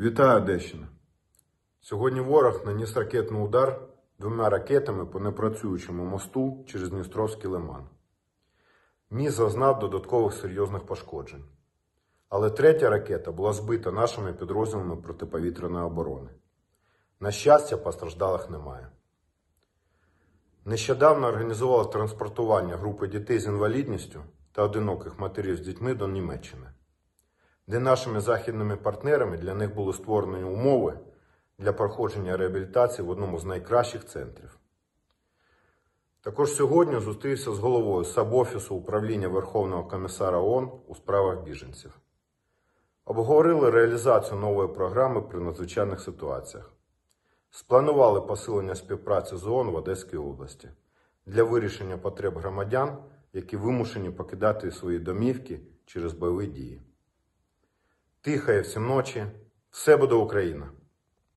Вітаю Одещина! Сьогодні ворог наніс ракетний удар двома ракетами по непрацюючому мосту через Дністровський лиман. Міст зазнав додаткових серйозних пошкоджень. Але третя ракета була збита нашими підрозділами протиповітряної оборони. На щастя, постраждалих немає. Нещодавно організувала транспортування групи дітей з інвалідністю та одиноких матерів з дітьми до Німеччини де нашими західними партнерами для них були створені умови для проходження реабілітації в одному з найкращих центрів. Також сьогодні зустрівся з головою Сабофісу управління Верховного комісара ООН у справах біженців. Обговорили реалізацію нової програми при надзвичайних ситуаціях. Спланували посилення співпраці з ООН в Одеській області для вирішення потреб громадян, які вимушені покидати свої домівки через бойові дії. Тиха і всім ночі. Все буде Україна!